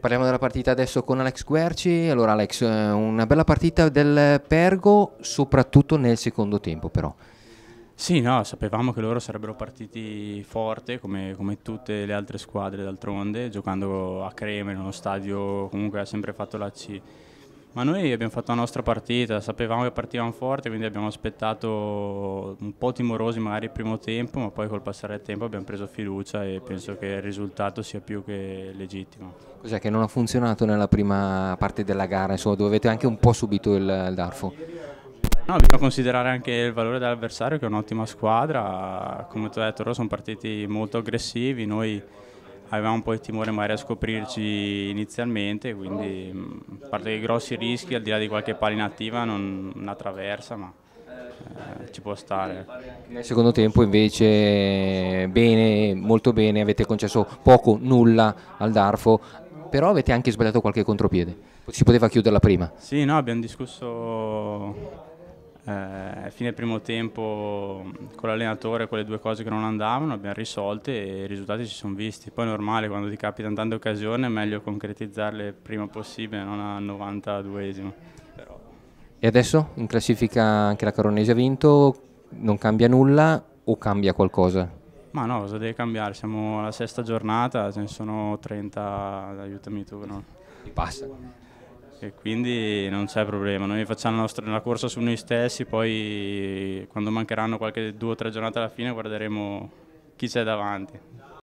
Parliamo della partita adesso con Alex Guerci. Allora Alex, eh, una bella partita del Pergo, soprattutto nel secondo tempo però. Sì, no, sapevamo che loro sarebbero partiti forte come, come tutte le altre squadre d'altronde, giocando a Creme in uno stadio comunque ha sempre fatto la C ma noi abbiamo fatto la nostra partita, sapevamo che partivamo forte, quindi abbiamo aspettato un po' timorosi magari il primo tempo, ma poi col passare del tempo abbiamo preso fiducia e penso che il risultato sia più che legittimo. Cos'è che non ha funzionato nella prima parte della gara, insomma, dove avete anche un po' subito il, Darfo? No, bisogna considerare anche il valore dell'avversario che è un'ottima squadra, come ti ho detto loro sono partiti molto aggressivi, noi avevamo un po' di timore magari a scoprirci inizialmente, quindi a parte dei grossi rischi, al di là di qualche palla inattiva, non una traversa, ma eh, ci può stare. Nel secondo tempo invece bene, molto bene, avete concesso poco, nulla al Darfo, però avete anche sbagliato qualche contropiede, si poteva chiuderla prima. Sì, no, abbiamo discusso eh, fine primo tempo mm, con l'allenatore quelle due cose che non andavano abbiamo risolte e i risultati si sono visti. Poi è normale quando ti capitano tante occasioni è meglio concretizzarle prima possibile, non al 92esimo. Però... E adesso in classifica anche la Caronese ha vinto, non cambia nulla o cambia qualcosa? Ma no, cosa deve cambiare? Siamo alla sesta giornata, ce ne sono 30, aiutami tu. No? Passa e quindi non c'è problema, noi facciamo la, nostra, la corsa su noi stessi, poi quando mancheranno qualche due o tre giornate alla fine guarderemo chi c'è davanti.